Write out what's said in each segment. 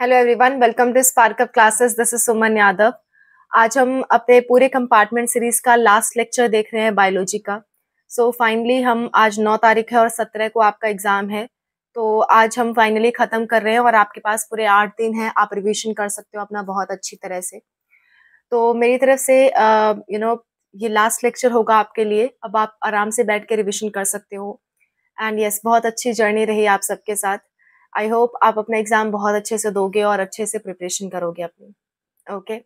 Hello everyone welcome to spark up classes this is Suman Yadav आज हम अपने पूरे कंपार्टमेंट सीरीज का लास्ट लेक्चर देख रहे हैं बायोलॉजी का सो so, फाइनली हम आज नौ तारीख है और सत्रह को आपका एग्जाम है तो आज हम फाइनली ख़त्म कर रहे हैं और आपके पास पूरे आठ दिन हैं आप रिविजन कर सकते हो अपना बहुत अच्छी तरह से तो मेरी तरफ से you uh, no you know, ये लास्ट लेक्चर होगा आपके लिए अब आप आराम से बैठ के रिविजन कर सकते हो एंड यस yes, बहुत अच्छी जर्नी रही आप सबके साथ आई होप आप अपना एग्जाम बहुत अच्छे से दोगे और अच्छे से प्रिपरेशन करोगे अपनी ओके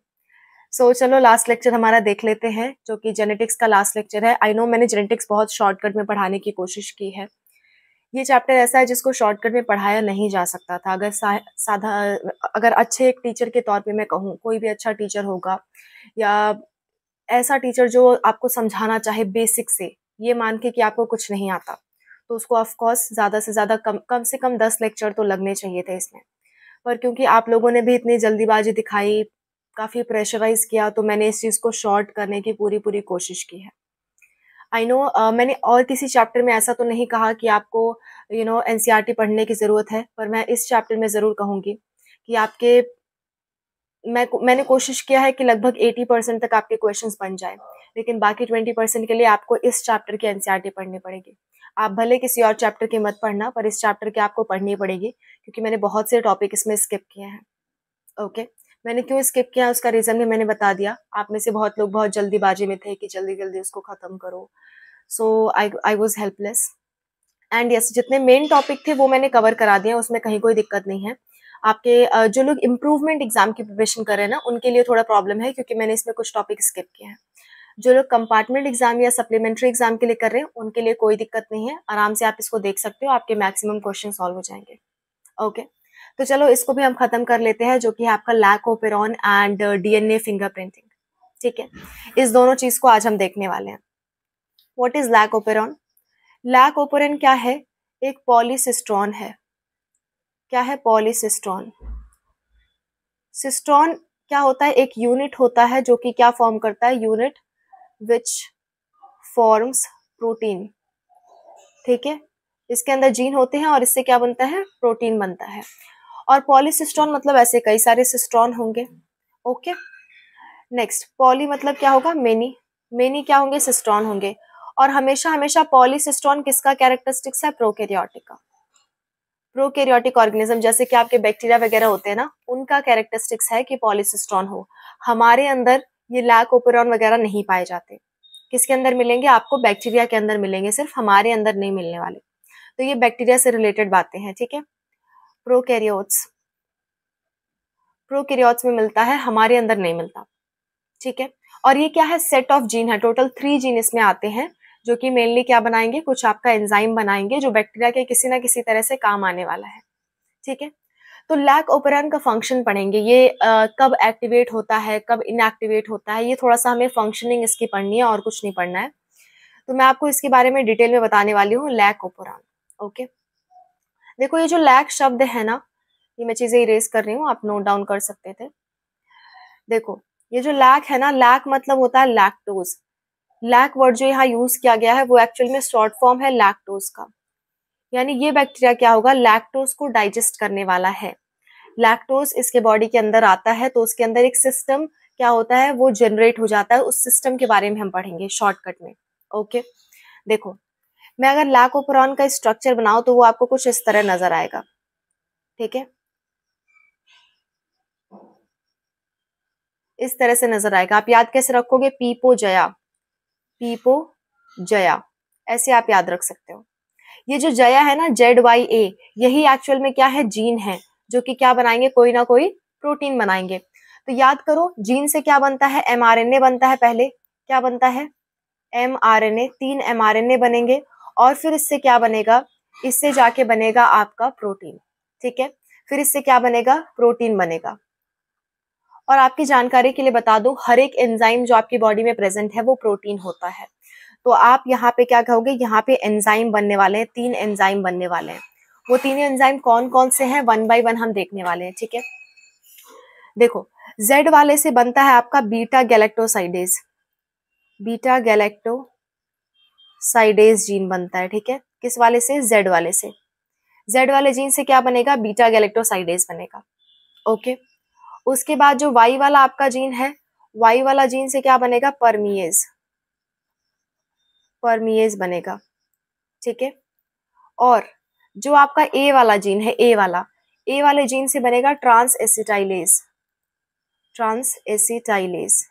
सो so, चलो लास्ट लेक्चर हमारा देख लेते हैं जो कि जेनेटिक्स का लास्ट लेक्चर है आई नो मैंने जेनेटिक्स बहुत शॉर्टकट में पढ़ाने की कोशिश की है ये चैप्टर ऐसा है जिसको शॉर्टकट में पढ़ाया नहीं जा सकता था अगर साधा अगर अच्छे एक टीचर के तौर पे मैं कहूँ कोई भी अच्छा टीचर होगा या ऐसा टीचर जो आपको समझाना चाहे बेसिक से ये मान के कि आपको कुछ नहीं आता तो उसको ऑफकोर्स ज़्यादा से ज़्यादा कम कम से कम दस लेक्चर तो लगने चाहिए थे इसमें पर क्योंकि आप लोगों ने भी इतनी जल्दीबाजी दिखाई काफ़ी प्रेशराइज किया तो मैंने इस चीज़ को शॉर्ट करने की पूरी पूरी कोशिश की है आई नो uh, मैंने और किसी चैप्टर में ऐसा तो नहीं कहा कि आपको यू नो एन पढ़ने की ज़रूरत है पर मैं इस चैप्टर में ज़रूर कहूँगी कि आपके मैं मैंने कोशिश किया है कि लगभग 80 परसेंट तक आपके क्वेश्चंस बन जाए लेकिन बाकी 20 परसेंट के लिए आपको इस चैप्टर की एन पढ़नी पड़ेगी आप भले किसी और चैप्टर के मत पढ़ना पर इस चैप्टर के आपको पढ़नी पड़ेगी क्योंकि मैंने बहुत से टॉपिक इसमें स्किप किए हैं ओके मैंने क्यों स्किप किया उसका रीज़न भी मैंने बता दिया आप में से बहुत लोग बहुत जल्दीबाजी में थे कि जल्दी जल्दी उसको ख़त्म करो so I I was helpless and yes जितने मेन टॉपिक थे वो मैंने कवर करा दिए उसमें कहीं कोई दिक्कत नहीं है आपके जो लोग इम्प्रूवमेंट एग्जाम की प्रिपरेशन कर रहे हैं ना उनके लिए थोड़ा प्रॉब्लम है क्योंकि मैंने इसमें कुछ टॉपिक स्किप किए हैं जो लोग कंपार्टमेंट एग्जाम या सप्लीमेंट्री एग्जाम के लिए कर रहे हैं उनके लिए कोई दिक्कत नहीं है आराम से आप इसको देख सकते हो आपके मैक्सिमम क्वेश्चन सॉल्व हो जाएंगे ओके तो चलो इसको भी हम खत्म कर लेते हैं जो कि है आपका lac operon and DNA fingerprinting ठीक है इस दोनों चीज को आज हम देखने वाले हैं what is lac operon lac operon क्या है एक पॉलीसिस्ट्रॉन है क्या है पॉलीसिस्ट्रॉन सिस्ट्रॉन क्या होता है एक यूनिट होता है जो कि क्या फॉर्म करता है यूनिट विच फॉर्म्स प्रोटीन ठीक है इसके अंदर जीन होते हैं और इससे क्या बनता है प्रोटीन बनता है और पॉलीसिस्ट्रॉन मतलब ऐसे कई सारे सिस्ट्रॉन होंगे ओके नेक्स्ट पॉली मतलब क्या होगा मेनी मेनी क्या होंगे सिस्ट्रॉन होंगे और हमेशा हमेशा पॉलीसिस्ट्रॉन किसका कैरेक्टरिस्टिक्स है प्रोकेरियोटिक का प्रोकेरियोटिक ऑर्गेनिज्म जैसे कि आपके बैक्टीरिया वगैरह होते हैं ना उनका कैरेक्टरिस्टिक्स है कि पॉलीसिस्ट्रॉन हो हमारे अंदर ये लैक ओपेरॉन वगैरह नहीं पाए जाते किसके अंदर मिलेंगे आपको बैक्टीरिया के अंदर मिलेंगे सिर्फ हमारे अंदर नहीं मिलने वाले तो ये बैक्टीरिया से रिलेटेड बातें हैं ठीक है प्रोकैरियोट्स प्रोकैरियोट्स में मिलता है हमारे अंदर नहीं मिलता ठीक है और ये क्या है सेट ऑफ जीन है टोटल थ्री जीन इसमें आते हैं जो कि मेनली क्या बनाएंगे कुछ आपका एंजाइम बनाएंगे जो बैक्टीरिया के किसी ना किसी तरह से काम आने वाला है ठीक है तो लैक ओपरान का फंक्शन पढ़ेंगे ये आ, कब एक्टिवेट होता है कब इनएक्टिवेट होता है ये थोड़ा सा हमें फंक्शनिंग इसकी पढ़नी है और कुछ नहीं पढ़ना है तो मैं आपको इसके बारे में डिटेल में बताने वाली हूँ लैक ओपरान ओके देखो ये जो लैक शब्द है ना ये मैं चीज़ें इरेज कर रही हूँ आप नोट डाउन कर सकते थे देखो ये जो लैक है ना लैक मतलब होता है लैक्टोज लैक वर्ड जो यहाँ यूज किया गया है वो एक्चुअल में शॉर्ट फॉर्म है लैक्टोज का यानी ये बैक्टीरिया क्या होगा लैक्टोज को डाइजेस्ट करने वाला है लैक्टोज इसके बॉडी के अंदर आता है तो उसके अंदर एक सिस्टम क्या होता है वो जनरेट हो जाता है उस सिस्टम के बारे में हम पढ़ेंगे शॉर्टकट में ओके देखो मैं अगर लैकोपरॉन का स्ट्रक्चर बनाऊ तो वो आपको कुछ इस तरह नजर आएगा ठीक है इस तरह से नजर आएगा आप याद कैसे रखोगे पीपो जया पीपो जया ऐसे आप याद रख सकते हो ये जो जया है ना जेड वाई ए यही एक्चुअल में क्या है जीन है जो कि क्या बनाएंगे कोई ना कोई प्रोटीन बनाएंगे तो याद करो जीन से क्या बनता है एम बनता है पहले क्या बनता है एम तीन एम बनेंगे और फिर इससे क्या बनेगा इससे जाके बनेगा आपका प्रोटीन ठीक है फिर इससे क्या बनेगा प्रोटीन बनेगा और आपकी जानकारी के लिए बता दूं हर एक एंजाइम जो आपकी बॉडी में प्रेजेंट है वो प्रोटीन होता है तो आप यहाँ पे क्या कहोगे यहाँ पे एंजाइम बनने वाले हैं तीन एंजाइम बनने वाले हैं वो तीन एंजाइम कौन कौन से हैं वन बाय वन हम देखने वाले हैं ठीक है देखो जेड वाले से बनता है आपका beta galactosidase beta galactosidase gene बनता है ठीक है किस वाले से जेड वाले से जेड वाले जीन से क्या बनेगा बीटा गैलेक्टोसाइडेज बनेगा ओके उसके बाद जो वाई वाला आपका जीन है वाई वाला जीन से क्या बनेगा परमिएज परमीज बनेगा ठीक है और जो आपका ए वाला जीन है ए वाला ए वाले जीन से बनेगा ट्रांस एसिटाइलेज ट्रांस एसिटाइलेज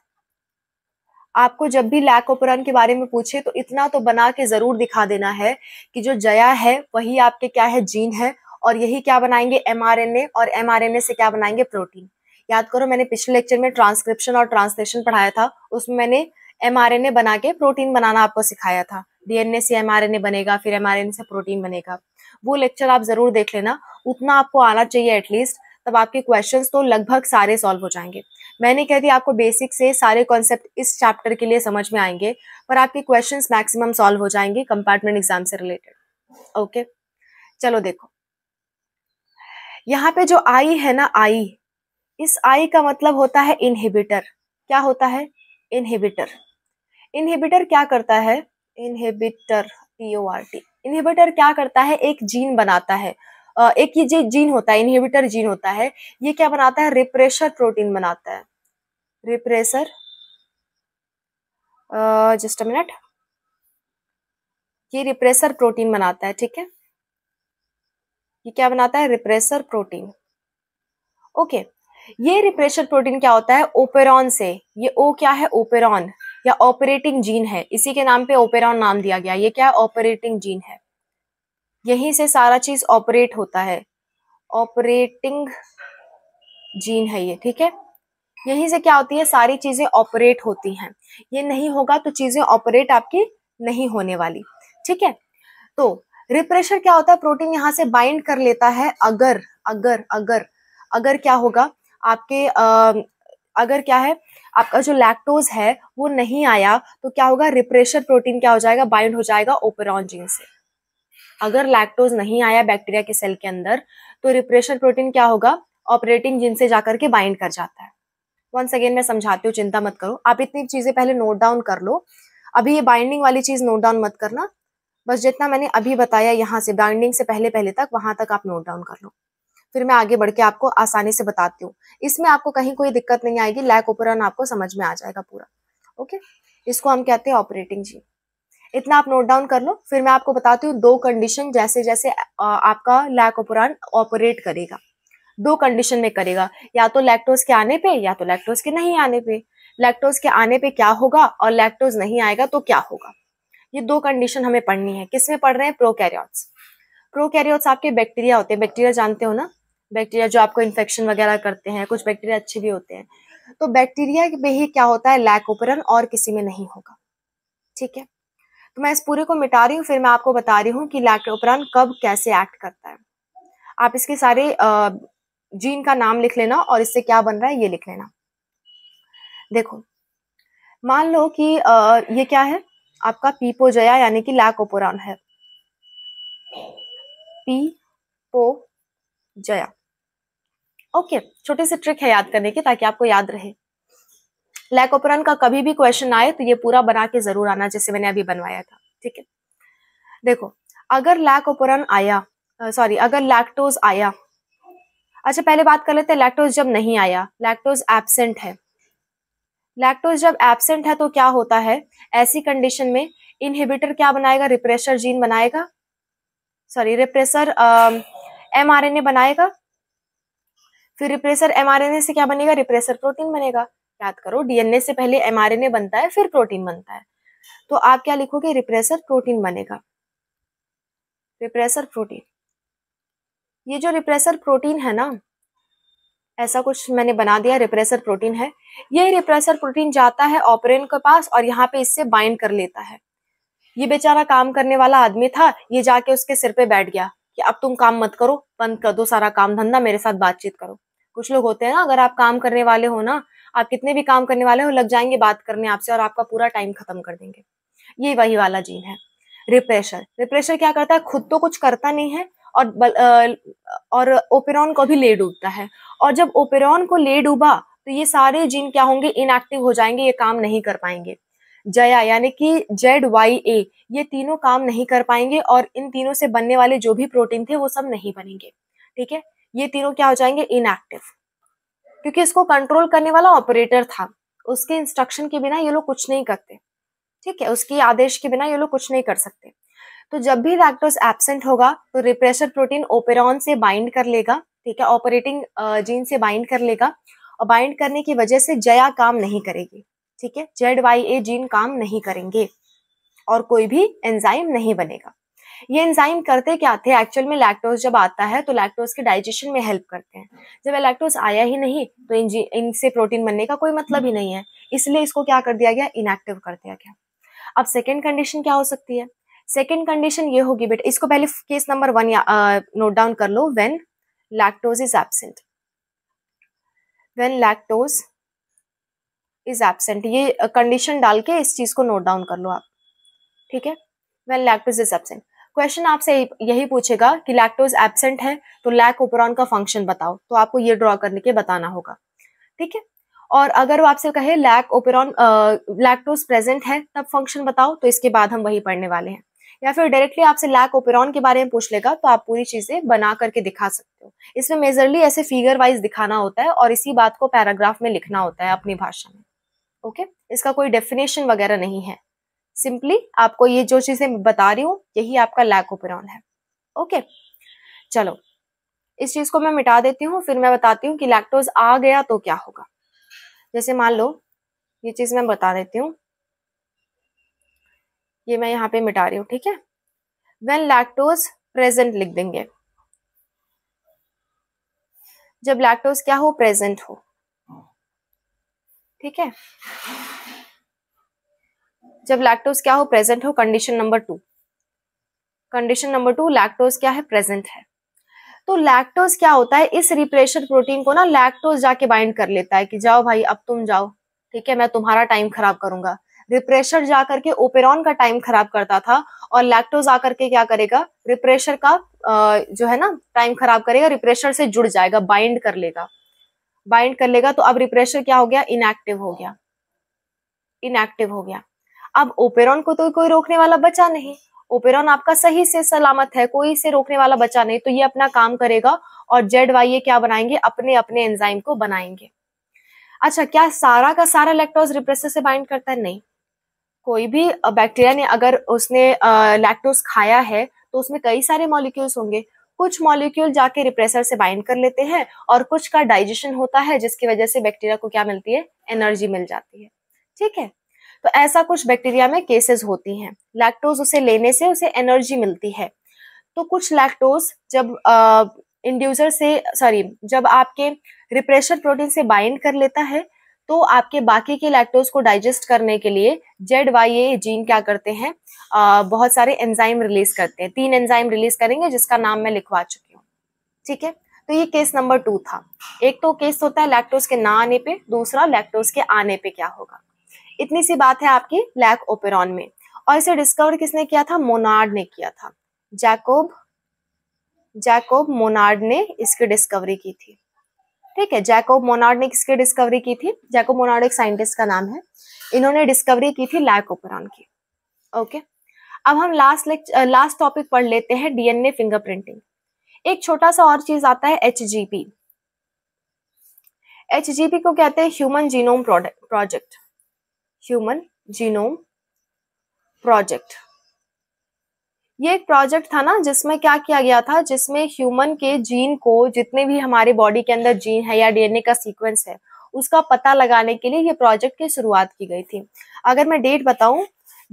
आपको जब भी लैकोपरन के बारे में पूछे तो इतना तो बना के जरूर दिखा देना है कि जो जया है वही आपके क्या है जीन है और यही क्या बनाएंगे एमआरएनए और एमआरएनए से क्या बनाएंगे प्रोटीन याद करो मैंने पिछले लेक्चर में ट्रांसक्रिप्शन और ट्रांसलेशन पढ़ाया था उसमें मैंने एमआरएनए बना के प्रोटीन बनाना आपको सिखाया था डीएनए से एमआरएनए बनेगा फिर एमआरएनए से प्रोटीन बनेगा वो लेक्चर आप जरूर देख लेना उतना आपको आना चाहिए एटलीस्ट तब आपके क्वेश्चन तो लगभग सारे सॉल्व हो जाएंगे मैंने कह दिया आपको बेसिक से सारे कॉन्सेप्ट इस चैप्टर के लिए समझ में आएंगे पर आपके क्वेश्चन मैक्सिमम सॉल्व हो जाएंगे कंपार्टमेंट एग्जाम से रिलेटेड ओके चलो देखो यहाँ पे जो आई है ना आई इस आई का मतलब होता है इनहिबिटर क्या होता है इनहिबिटर इनहिबिटर क्या करता है inhibitor P O R T inhibitor क्या करता है एक जीन बनाता है एक ये जो जीन होता है इनहिबिटर जीन होता है ये क्या बनाता है रिप्रेशर प्रोटीन बनाता है रिप्रेशर जस्ट अ मिनट ये रिप्रेसर प्रोटीन बनाता है ठीक है ये क्या बनाता है रिप्रेसर प्रोटीन ओके ये रिप्रेशर प्रोटीन क्या होता है ओपेरॉन से ये ओ क्या है ओपेरॉन या ऑपरेटिंग जीन है इसी के नाम पे ओपेरॉन नाम दिया गया ये क्या ऑपरेटिंग जीन है यहीं से सारा चीज ऑपरेट होता है ऑपरेटिंग जीन है ये ठीक है यहीं से क्या होती है सारी चीजें ऑपरेट होती हैं ये नहीं होगा तो चीजें ऑपरेट आपकी नहीं होने वाली ठीक है तो रिप्रेशर क्या होता है प्रोटीन यहाँ से बाइंड कर लेता है अगर अगर अगर अगर क्या होगा आपके अगर क्या है आपका जो लैक्टोज है वो नहीं आया तो क्या होगा रिप्रेशर प्रोटीन क्या हो जाएगा बाइंड हो जाएगा ओपेरॉन जीन से अगर लैक्टोज नहीं आया बैक्टीरिया के सेल के अंदर तो रिप्रेशर प्रोटीन क्या होगा ऑपरेटिंग जीन से जाकर के बाइंड कर जाता है वन सेकेंड मैं समझाती हूँ चिंता मत करो आप इतनी चीजें पहले नोट डाउन कर लो अभी ये बाइंडिंग वाली चीज नोट डाउन मत करना बस जितना मैंने अभी बताया यहाँ से बाइंडिंग से पहले पहले तक वहां तक आप नोट डाउन कर लो फिर मैं आगे बढ़ के आपको आसानी से बताती हूँ इसमें आपको कहीं कोई दिक्कत नहीं आएगी लैक ओपरन आपको समझ में आ जाएगा पूरा ओके इसको हम कहते हैं ऑपरेटिंग जी इतना आप नोट डाउन कर लो फिर मैं आपको बताती हूँ दो कंडीशन जैसे जैसे आपका लैक ओपरान ऑपरेट करेगा दो कंडीशन में करेगा या तो लैक्टोज के आने पे या तो लैक्टोज के नहीं आने पे लैक्टोज के आने पे क्या होगा और लैक्टोज नहीं आएगा तो क्या होगा ये दो कंडीशन हमें पढ़नी है किसमें पढ़ रहे हैं प्रोकैरियोट्स प्रोकैरियोट्स आपके बैक्टीरिया होते हैं बैक्टीरिया जानते हो ना बैक्टीरिया जो आपको इन्फेक्शन वगैरह करते हैं कुछ बैक्टीरिया अच्छे भी होते हैं तो बैक्टीरिया में ही क्या होता है लैकोपरन और किसी में नहीं होगा ठीक है तो मैं इस पूरे को मिटा रही हूँ फिर मैं आपको बता रही हूँ कि लैकोपरन कब कैसे एक्ट करता है आप इसके सारे जीन का नाम लिख लेना और इससे क्या बन रहा है ये लिख लेना देखो मान लो कि ये क्या है आपका पीपोजया यानी कि लैकोपोरान है पी पो जया ओके छोटी सी ट्रिक है याद करने की ताकि आपको याद रहे लैक ऑपरन का कभी भी क्वेश्चन आए तो ये पूरा बना के जरूर आना जैसे मैंने अभी बनवाया था ठीक है देखो अगर लैक ऑपरन आया सॉरी अगर लैक्टोज आया अच्छा पहले बात कर लेते हैं लैक्टोज जब नहीं आया लैक्टोज एबसेंट है लैक्टोज जब एबसेंट है तो क्या होता है ऐसी कंडीशन में इनहिबिटर क्या बनाएगा रिप्रेसर जीन बनाएगा sorry repressor M R N A बनाएगा फिर रिप्रेसर एमआरएनए से क्या बनेगा रिप्रेसर प्रोटीन बनेगा याद करो डीएनए से पहले एमआरएनए बनता है फिर प्रोटीन बनता है तो आप क्या लिखोगे रिप्रेसर प्रोटीन बनेगा रिप्रेसर प्रोटीन ये जो रिप्रेसर प्रोटीन है ना ऐसा कुछ मैंने बना दिया रिप्रेसर प्रोटीन है ये रिप्रेसर प्रोटीन जाता है ऑपरेन के पास और यहाँ पे इससे बाइंड कर लेता है ये बेचारा काम करने वाला आदमी था ये जाके उसके सिर पे बैठ गया कि अब तुम काम मत करो बंद कर दो सारा काम धंधा मेरे साथ बातचीत करो कुछ लोग होते हैं ना अगर आप काम करने वाले हो ना आप कितने भी काम करने वाले हो लग जाएंगे बात करने आपसे और आपका पूरा टाइम खत्म कर देंगे ये वही वाला जीन है रिप्रेशर रिप्रेशर क्या करता है खुद तो कुछ करता नहीं है और बल, आ, और ओपेरॉन को भी ले डूबता है और जब ओपेरॉन को ले डूबा तो ये सारे जीन क्या होंगे इनएक्टिव हो जाएंगे ये काम नहीं कर पाएंगे जया यानी कि जेड वाई ए ये तीनों काम नहीं कर पाएंगे और इन तीनों से बनने वाले जो भी प्रोटीन थे वो सब नहीं बनेंगे ठीक है ये तीनों क्या हो जाएंगे इनएक्टिव क्योंकि इसको कंट्रोल करने वाला ऑपरेटर था उसके इंस्ट्रक्शन के बिना ये लोग कुछ नहीं करते ठीक है उसकी आदेश के बिना ये लोग कुछ नहीं कर सकते तो जब भी लैक्टोज एबसेंट होगा तो रिप्रेशर प्रोटीन ओपेरॉन से बाइंड कर लेगा ठीक है ऑपरेटिंग जीन से बाइंड कर लेगा और बाइंड करने की वजह से जया काम नहीं करेगी ठीक है जेड वाई ए जीन काम नहीं करेंगे और कोई भी एंजाइम नहीं बनेगा ये एंजाइम करते क्या थे एक्चुअल में लैक्टोज जब आता है तो लैक्टोज के डाइजेशन में हेल्प करते हैं जब लैक्टोज आया ही नहीं तो इनसे प्रोटीन बनने का कोई मतलब ही नहीं है इसलिए इसको क्या कर दिया गया इनएक्टिव कर दिया गया अब सेकेंड कंडीशन क्या हो सकती है सेकेंड कंडीशन ये होगी बेटा इसको पहले case number one note down कर लो when lactose is absent when lactose is absent ये कंडीशन डाल के इस चीज को नोट डाउन कर लो आप ठीक है when lactose is absent question आपसे यही पूछेगा कि लैक्टोज एबसेंट है तो लैक ओपरॉन का फंक्शन बताओ तो आपको ये ड्रॉ करने के बताना होगा ठीक है और अगर वो आपसे कहे लैक ओपेरॉन लैक्टोज प्रेजेंट है तब फंक्शन बताओ तो इसके बाद हम वही पढ़ने वाले हैं या फिर डायरेक्टली आपसे लैक ओपेरॉन के बारे में पूछ लेगा तो आप पूरी चीजें बना करके दिखा सकते हो इसमें मेजरली ऐसे फिगर वाइज दिखाना होता है और इसी बात को पैराग्राफ में लिखना होता है अपनी भाषा में ओके इसका कोई डेफिनेशन वगैरह नहीं है सिंपली आपको ये जो चीजें बता रही हूँ यही आपका लैकोपेरॉन है ओके चलो इस चीज को मैं मिटा देती हूँ फिर मैं बताती हूँ कि लैक्टोज आ गया तो क्या होगा जैसे मान लो ये चीज मैं बता देती हूँ ये मैं यहाँ पे मिटा रही हूँ ठीक है वेन लैक्टोज प्रेजेंट लिख देंगे जब लैक्टोज क्या हो प्रेजेंट हो ठीक है जब लैक्टोज क्या हो प्रेजेंट हो condition number two condition number two lactose क्या है प्रेजेंट है तो लैक्टोज क्या होता है इस रिप्रेशर प्रोटीन को ना लैक्टोज जाके बाइंड कर लेता है कि जाओ भाई अब तुम जाओ ठीक है मैं तुम्हारा टाइम खराब करूंगा रिप्रेशर जा करके ओपेरॉन का टाइम खराब करता था और लैक्टोज आकर के क्या करेगा रिप्रेशर का जो है ना टाइम खराब करेगा रिप्रेशर से जुड़ जाएगा बाइंड कर लेगा बाइंड कर लेगा तो अब रिप्रेशर क्या हो गया इनएक्टिव हो गया इनएक्टिव हो गया अब ओपेरॉन को तो कोई रोकने वाला बचा नहीं ओपेरॉन आपका सही से सलामत है कोई इसे रोकने वाला बचा नहीं तो ये अपना काम करेगा और जेड वाई ये क्या बनाएंगे अपने अपने एंजाइम को बनाएंगे अच्छा क्या सारा का सारा लैक्टोज रिप्रेसर से बाइंड करता है नहीं कोई भी बैक्टीरिया ने अगर उसने लैक्टोज खाया है तो उसमें कई सारे मॉलिक्यूल्स होंगे कुछ मॉलिक्यूल जाके रिप्रेसर से बाइंड कर लेते हैं और कुछ का डाइजेशन होता है जिसकी वजह से बैक्टीरिया को क्या मिलती है एनर्जी मिल जाती है ठीक है तो ऐसा कुछ बैक्टीरिया में केसेस होती हैं लैक्टोज उसे लेने से उसे एनर्जी मिलती है तो कुछ लैक्टोज जब इंड्यूसर से सॉरी जब आपके रिप्रेशर प्रोटीन से बाइंड कर लेता है तो आपके बाकी के लैक्टोज को डाइजेस्ट करने के लिए जेड वाई ए जीन क्या करते हैं बहुत सारे एंजाइम रिलीज करते हैं तीन एंजाइम रिलीज करेंगे जिसका नाम मैं लिखवा चुकी हूँ ठीक है तो ये केस नंबर टू था एक तो केस होता है लैक्टोज के ना आने पे दूसरा लैक्टोज के आने पे क्या होगा इतनी सी बात है आपकी लैक ओपेरॉन में और इसे डिस्कवर किसने किया था मोनार्ड ने किया था जैकोब जैकोब मोनार्ड ने इसकी डिस्कवरी की थी ठीक है जैकोब मोनार्ड ने किसकी डिस्कवरी की थी जैकोब मोनार्ड एक साइंटिस्ट का नाम है इन्होंने डिस्कवरी की थी लैक ओपेरॉन की ओके अब हम लास्ट लेक्चर लास्ट टॉपिक पढ़ लेते हैं डीएनए फिंगरप्रिंटिंग एक छोटा सा और चीज आता है H G P H G P को कहते हैं human genome project human genome project ये एक प्रोजेक्ट था ना जिसमें क्या किया गया था जिसमें ह्यूमन के जीन को जितने भी हमारे बॉडी के अंदर जीन है या डीएनए का सीक्वेंस है उसका पता लगाने के लिए ये प्रोजेक्ट की शुरुआत की गई थी अगर मैं डेट बताऊं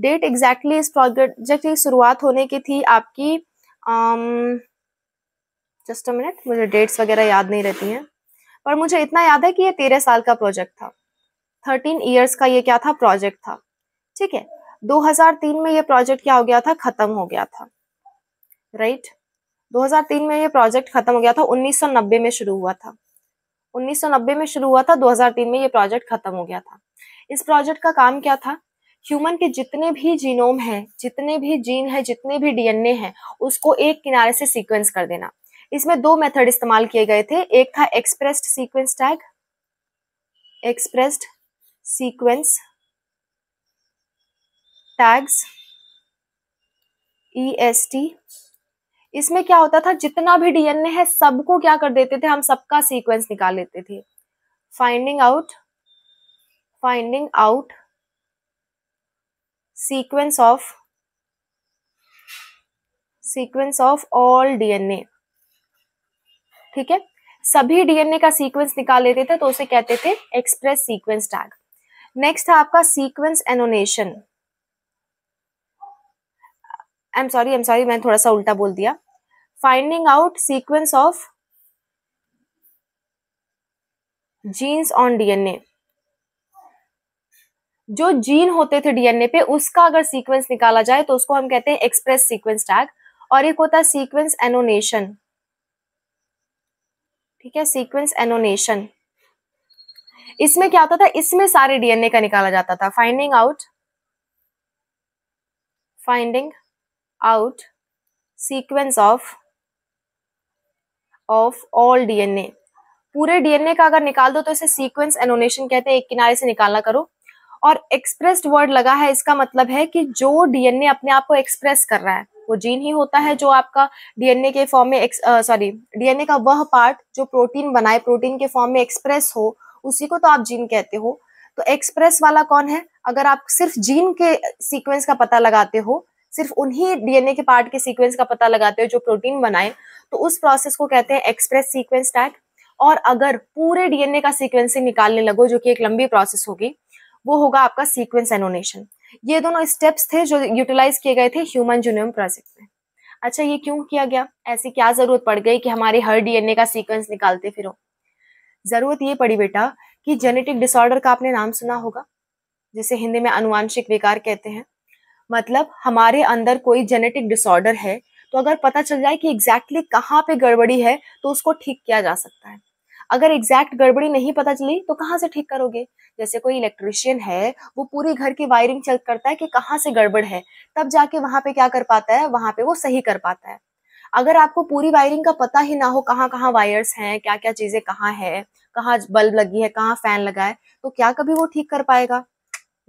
डेट एग्जैक्टली इस प्रोजेक्ट की शुरुआत होने की थी आपकी जस्ट अ मिनट मुझे डेट्स वगैरह याद नहीं रहती हैं पर मुझे इतना याद है कि ये तेरह साल का प्रोजेक्ट था थर्टीन ईयर्स का ये क्या था प्रोजेक्ट था ठीक है 2003 में ये प्रोजेक्ट क्या हो गया था खत्म हो गया था राइट right? 2003 में ये प्रोजेक्ट खत्म हो गया था 1990 में शुरू हुआ था 1990 में शुरू हुआ था 2003 में ये प्रोजेक्ट खत्म हो गया था इस प्रोजेक्ट का काम क्या था ह्यूमन के जितने भी जीनोम हैं जितने भी जीन हैं जितने भी डीएनए हैं उसको एक किनारे से सीक्वेंस कर देना इसमें दो मेथड इस्तेमाल किए गए थे एक था expressed sequence tag expressed sequence tags EST इसमें क्या होता था जितना भी डीएनए है सबको क्या कर देते थे हम सबका सीक्वेंस निकाल लेते थे finding out finding out sequence of sequence of all DNA ठीक है सभी डीएनए का सीक्वेंस निकाल लेते थे तो उसे कहते थे एक्सप्रेस सीक्वेंस टैग नेक्स्ट है आपका sequence annotation I am sorry I am sorry मैंने थोड़ा सा उल्टा बोल दिया finding out sequence of genes on DNA जो जीन होते थे डीएनए पे उसका अगर सीक्वेंस निकाला जाए तो उसको हम कहते हैं एक्सप्रेस सीक्वेंस टैग और एक होता है सीक्वेंस एनोनेशन ठीक है सीक्वेंस एनोनेशन इसमें क्या होता था इसमें सारे डीएनए का निकाला जाता था finding out finding out sequence of of all DNA पूरे डीएनए का अगर निकाल दो तो इसे सीक्वेंस एनोनेशन कहते हैं एक किनारे से निकालना करो और एक्सप्रेस्ड वर्ड लगा है इसका मतलब है कि जो डीएनए अपने आप को एक्सप्रेस कर रहा है वो जीन ही होता है जो आपका डीएनए के फॉर्म में सॉरी डीएनए का वह पार्ट जो प्रोटीन बनाए प्रोटीन के फॉर्म में एक्सप्रेस हो उसी को तो आप जीन कहते हो तो एक्सप्रेस वाला कौन है अगर आप सिर्फ जीन के सीक्वेंस का पता लगाते हो सिर्फ उन्हीं डीएनए के पार्ट के सीक्वेंस का पता लगाते हो जो प्रोटीन बनाए तो उस प्रोसेस को कहते हैं एक्सप्रेस सीक्वेंस टैग और अगर पूरे डीएनए का सीक्वेंसिंग निकालने लगो जो कि एक लंबी प्रोसेस होगी वो होगा आपका सीक्वेंस एनोनेशन ये दोनों स्टेप्स थे जो यूटिलाइज किए गए थे ह्यूमन जूनियम प्रोजेक्ट में अच्छा ये क्यों किया गया ऐसी क्या जरूरत पड़ गई कि हमारे हर डीएनए का सीक्वेंस निकालते फिरो ज़रूरत ये पड़ी बेटा कि जेनेटिक डिसऑर्डर का आपने नाम सुना होगा जिसे हिंदी में अनुवांशिक विकार कहते हैं मतलब हमारे अंदर कोई जेनेटिक डिसऑर्डर है तो अगर पता चल जाए कि एग्जैक्टली exactly कहाँ पे गड़बड़ी है तो उसको ठीक किया जा सकता है अगर एग्जैक्ट गड़बड़ी नहीं पता चली तो कहाँ से ठीक करोगे जैसे कोई इलेक्ट्रिशियन है वो पूरी घर की वायरिंग चेक करता है कि कहाँ से गड़बड़ है तब जाके वहां पे क्या कर पाता है वहां पे वो सही कर पाता है अगर आपको पूरी वायरिंग का पता ही ना हो कहाँ कहाँ वायर्स हैं क्या क्या चीजें कहाँ है कहाँ बल्ब लगी है कहाँ फैन लगा है तो क्या कभी वो ठीक कर पाएगा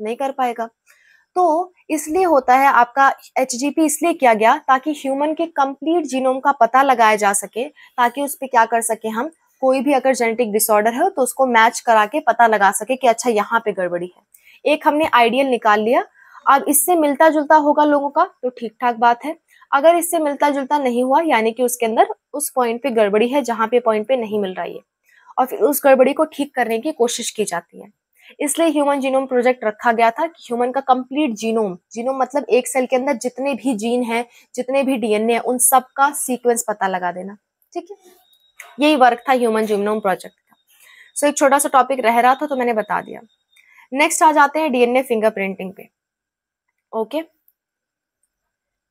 नहीं कर पाएगा तो इसलिए होता है आपका एच इसलिए किया गया ताकि ह्यूमन के कंप्लीट जीनोम का पता लगाया जा सके ताकि उस पर क्या कर सके हम कोई भी अगर जेनेटिक डिसऑर्डर है तो उसको मैच करा के पता लगा सके कि अच्छा यहाँ पे गड़बड़ी है एक हमने आइडियल निकाल लिया अब इससे मिलता जुलता होगा लोगों का तो ठीक ठाक बात है अगर इससे मिलता जुलता नहीं हुआ यानी कि उसके अंदर उस पॉइंट पे गड़बड़ी है जहां पे पॉइंट पे नहीं मिल रही है और फिर उस गड़बड़ी को ठीक करने की कोशिश की जाती है इसलिए ह्यूमन जीनोम प्रोजेक्ट रखा गया था कि ह्यूमन का कंप्लीट जीनोम जीनोम मतलब एक सेल के अंदर जितने भी जीन है जितने भी डीएनए है उन सब का सीक्वेंस पता लगा देना ठीक है यही वर्क था ह्यूमन जीनोम प्रोजेक्ट का सो एक छोटा सा टॉपिक रह रहा था तो मैंने बता दिया नेक्स्ट आ जाते हैं डीएनए फिंगरप्रिंटिंग पे ओके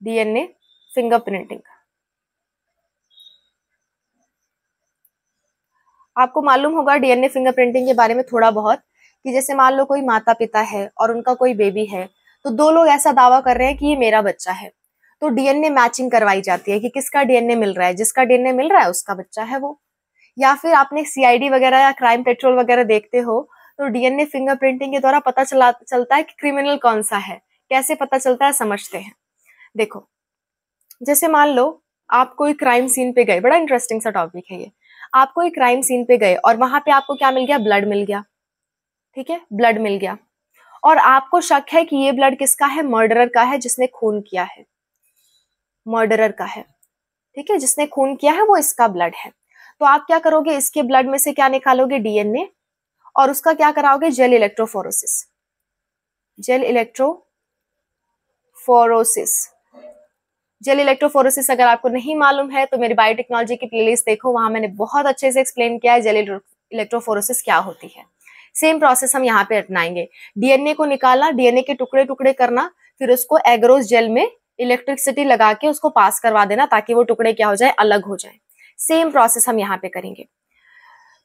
डीएनए फिंगरप्रिंटिंग आपको मालूम होगा डीएनए फिंगरप्रिंटिंग के बारे में थोड़ा बहुत कि जैसे मान लो कोई माता पिता है और उनका कोई बेबी है तो दो लोग ऐसा दावा कर रहे हैं कि ये मेरा बच्चा है तो डीएनए मैचिंग करवाई जाती है कि किसका डीएनए मिल रहा है जिसका डीएनए मिल रहा है उसका बच्चा है वो या फिर आपने सीआईडी वगैरह या क्राइम पेट्रोल वगैरह देखते हो तो डीएनए फिंगरप्रिंटिंग के द्वारा पता चला चलता है कि क्रिमिनल कौन सा है कैसे पता चलता है समझते हैं देखो जैसे मान लो आप कोई क्राइम सीन पे गए बड़ा इंटरेस्टिंग सा टॉपिक है ये आप कोई क्राइम सीन पे गए और वहां पे आपको क्या मिल गया ब्लड मिल गया ठीक है ब्लड मिल गया और आपको शक है कि ये ब्लड किसका है मर्डरर का है जिसने खून किया है मर्डरर का है ठीक है जिसने खून किया है वो इसका ब्लड है तो आप क्या करोगे इसके ब्लड में से क्या निकालोगे डीएनए और उसका क्या कराओगे gel electrophoresis gel electrophoresis gel electrophoresis अगर आपको नहीं मालूम है तो मेरी बायोटेक्नोलॉजी की प्लेलिस्ट देखो वहां मैंने बहुत अच्छे से एक्सप्लेन किया है जेल इलेक्ट्रोफोरोसिस क्या होती है सेम प्रोसेस हम यहाँ पे अपनाएंगे डीएनए को निकालना डीएनए के टुकड़े टुकड़े करना फिर उसको एग्रोस जेल में इलेक्ट्रिसिटी लगा के उसको पास करवा देना ताकि वो टुकड़े क्या हो जाए अलग हो जाए सेम प्रोसेस हम यहाँ पे करेंगे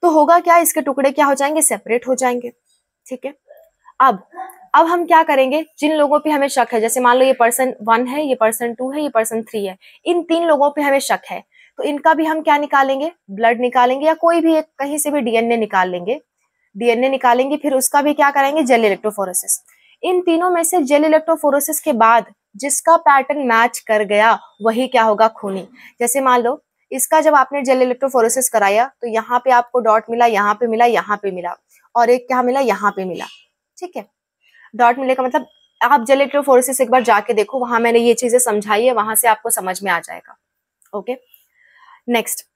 तो होगा क्या इसके टुकड़े क्या हो जाएंगे सेपरेट हो जाएंगे ठीक है अब अब हम क्या करेंगे जिन लोगों पे हमें शक है जैसे मान लो ये पर्सन वन है ये पर्सन टू है ये पर्सन थ्री है इन तीन लोगों पे हमें शक है तो इनका भी हम क्या निकालेंगे ब्लड निकालेंगे या कोई भी एक कहीं से भी डीएनए निकाल लेंगे डीएनए निकालेंगे फिर उसका भी क्या करेंगे जेल इलेक्ट्रोफोरोसिस इन तीनों में से जेल इलेक्ट्रोफोरोसिस के बाद जिसका पैटर्न मैच कर गया वही क्या होगा खूनी जैसे मान लो इसका जब आपने जेल इलेक्ट्रोफोरोसिस कराया तो यहाँ पे आपको डॉट मिला यहाँ पे मिला यहाँ पे मिला और एक क्या मिला यहाँ पे मिला ठीक है डॉट का मतलब आप फोर्सिस एक बार जाके देखो वहां मैंने ये चीजें समझाई है वहां से आपको समझ में आ जाएगा ओके नेक्स्ट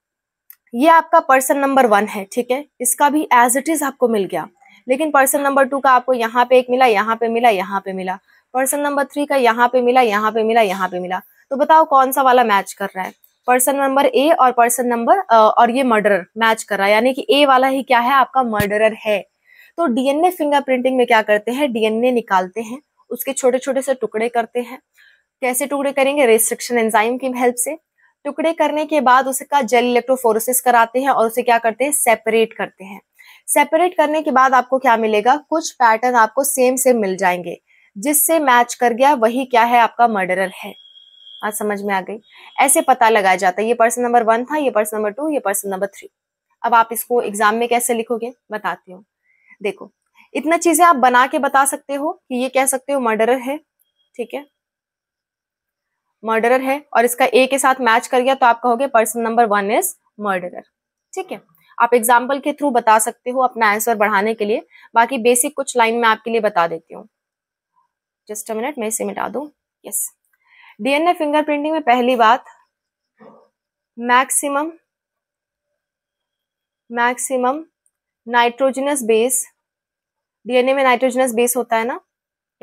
ये आपका पर्सन नंबर वन है ठीक है इसका भी एज इट इज आपको मिल गया लेकिन पर्सन नंबर टू का आपको यहाँ पे एक मिला यहाँ पे मिला यहाँ पे मिला पर्सन नंबर थ्री का यहाँ पे मिला यहाँ पे मिला यहाँ पे मिला तो बताओ कौन सा वाला मैच कर रहा है पर्सन नंबर ए और पर्सन नंबर और ये मर्डरर मैच कर रहा है यानी कि ए वाला ही क्या है आपका मर्डरर है तो डीएनए फिंगरप्रिंटिंग में क्या करते हैं डीएनए निकालते हैं उसके छोटे छोटे से टुकड़े करते हैं कैसे टुकड़े करेंगे रेस्ट्रिक्शन एंजाइम की हेल्प से टुकड़े करने के बाद उसका जेल इलेक्ट्रोफोरोसिस कराते हैं और उसे क्या करते हैं सेपरेट करते हैं सेपरेट करने के बाद आपको क्या मिलेगा कुछ पैटर्न आपको सेम सेम मिल जाएंगे जिससे मैच कर गया वही क्या है आपका मर्डरल है आज समझ में आ गई ऐसे पता लगाया जाता है ये पर्सन नंबर वन था ये पर्सन नंबर टू ये पर्सन नंबर थ्री अब आप इसको एग्जाम में कैसे लिखोगे बताती हूँ देखो इतना चीजें आप बना के बता सकते हो कि ये कह सकते हो मर्डरर है ठीक है मर्डरर है और इसका ए के साथ मैच कर गया तो आप कहोगे person number one is murderer ठीक है आप एग्जाम्पल के थ्रू बता सकते हो अपना आंसर बढ़ाने के लिए बाकी बेसिक कुछ लाइन में आपके लिए बता देती हूँ जस्ट अ मिनट मैं इसे मिटा दू यस डीएनए फिंगरप्रिंटिंग में पहली बात maximum maximum nitrogenous base DNA में नाइट्रोजनस बेस होता है ना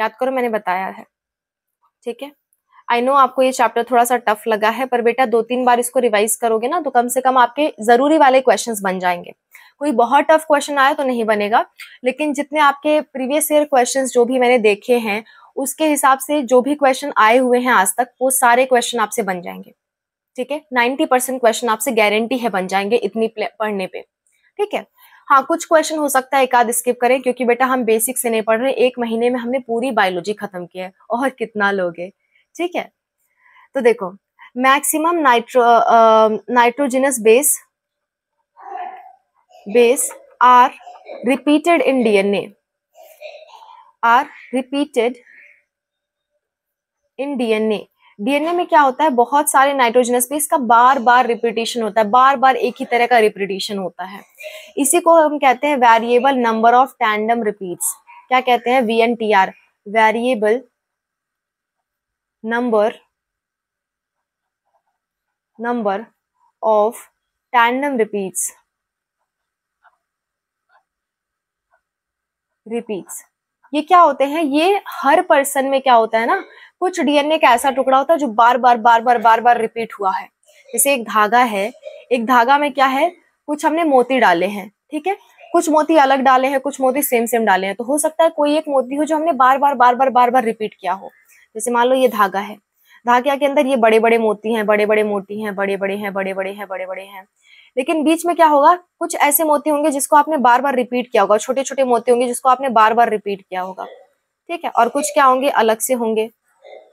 याद करो मैंने बताया है ठीक है आई नो आपको ये चैप्टर थोड़ा सा टफ लगा है पर बेटा दो तीन बार इसको रिवाइज करोगे ना तो कम से कम आपके जरूरी वाले क्वेश्चंस बन जाएंगे कोई बहुत टफ क्वेश्चन आया तो नहीं बनेगा लेकिन जितने आपके प्रीवियस ईयर क्वेश्चंस जो भी मैंने देखे हैं उसके हिसाब से जो भी क्वेश्चन आए हुए हैं आज तक वो सारे क्वेश्चन आपसे बन जाएंगे ठीक है नाइन्टी परसेंट क्वेश्चन आपसे गारंटी है बन जाएंगे इतनी पढ़ने पर ठीक है हाँ कुछ क्वेश्चन हो सकता है एक आध स्किप करें क्योंकि बेटा हम बेसिक से नहीं पढ़ रहे एक महीने में हमने पूरी बायोलॉजी खत्म की है और कितना लोगे ठीक है तो देखो maximum nitro nitrogenous base base are repeated in DNA are repeated in DNA DNA में क्या होता है बहुत सारे नाइट्रोजनस पे का बार बार रिपीटेशन होता है बार बार एक ही तरह का रिपीटेशन होता है इसी को हम कहते हैं variable number of tandem repeats क्या कहते हैं V N T R variable number number of tandem repeats repeats ये क्या होते हैं ये हर पर्सन में क्या होता है ना कुछ डीएनए का ऐसा टुकड़ा होता है जो बार बार बार बार बार बार रिपीट हुआ है जैसे एक धागा है एक धागा में क्या है कुछ हमने मोती डाले हैं ठीक है कुछ मोती अलग डाले हैं कुछ मोती सेम सेम डाले हैं तो हो सकता है कोई एक मोती हो जो हमने बार बार बार बार बार बार रिपीट किया हो जैसे मान लो ये धागा है धागे के अंदर ये बड़े बड़े मोती हैं बड़े बड़े मोती हैं बड़े बड़े हैं बड़े बड़े हैं बड़े बड़े हैं लेकिन बीच में क्या होगा कुछ ऐसे मोती होंगे जिसको आपने बार बार रिपीट किया होगा छोटे छोटे मोती होंगे जिसको आपने बार बार रिपीट किया होगा ठीक है और कुछ क्या होंगे अलग से होंगे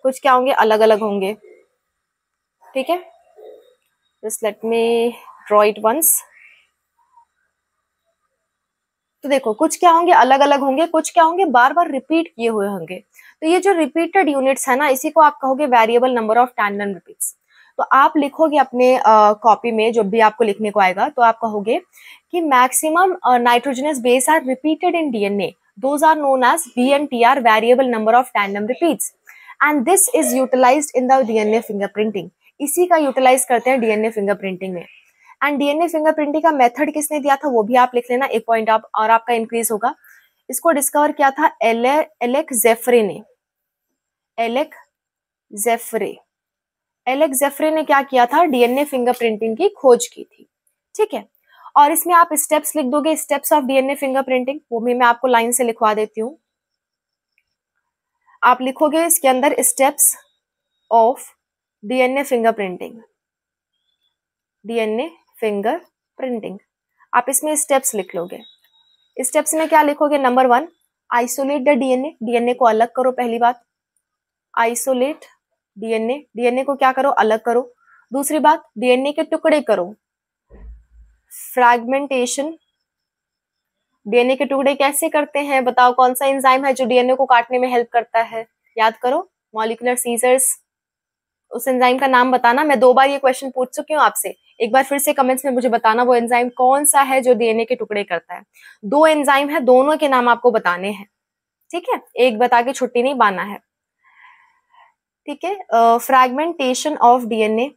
कुछ क्या होंगे अलग अलग होंगे ठीक है just let me draw it once तो देखो कुछ क्या होंगे अलग अलग होंगे कुछ क्या होंगे बार बार रिपीट किए हुए होंगे तो ये जो रिपीटेड यूनिट्स है ना इसी को आप कहोगे variable number of tandem repeats तो आप लिखोगे अपने कॉपी में जो भी आपको लिखने को आएगा तो आप कहोगे कि maximum nitrogenous base are repeated in DNA those are known as VNTR variable number of tandem repeats and this is utilized in the DNA fingerprinting इसी का यूटिलाइज करते हैं डीएनए फिंगरप्रिंटिंग में एंड डीएनए फिंगरप्रिंटिंग का method किसने दिया था वो भी आप लिख लेना एक पॉइंट आप और आपका इंक्रीज होगा इसको डिस्कवर किया था एलेक जेफरे ने एलेक जेफरे एलेक्स जेफरे ने क्या किया था डीएनए फिंगरप्रिंटिंग की खोज की थी ठीक है और इसमें आप स्टेप्स लिख दोगे स्टेप्स ऑफ डीएनए फिंगरप्रिंटिंग वो भी मैं आपको लाइन से लिखवा देती हूँ आप लिखोगे इसके अंदर steps of DNA fingerprinting DNA fingerprinting आप इसमें स्टेप्स लिख लोगे स्टेप्स में क्या लिखोगे number one isolate the DNA DNA को अलग करो पहली बात आइसोलेट डीएनए डीएनए को क्या करो अलग करो दूसरी बात डीएनए के टुकड़े करो फ्रैगमेंटेशन डीएनए के टुकड़े कैसे करते हैं बताओ कौन सा एंजाइम है जो डीएनए को काटने में हेल्प करता है याद करो मॉलिकुलर सीजर्स उस एंजाइम का नाम बताना मैं दो बार ये क्वेश्चन पूछ चुकी हूँ आपसे एक बार फिर से कमेंट्स में मुझे बताना वो एंजाइम कौन सा है जो डीएनए के टुकड़े करता है दो एंजाइम है दोनों के नाम आपको बताने हैं ठीक है एक बता के छुट्टी नहीं बाना है ठीक है फ्रैगमेंटेशन ऑफ डीएनए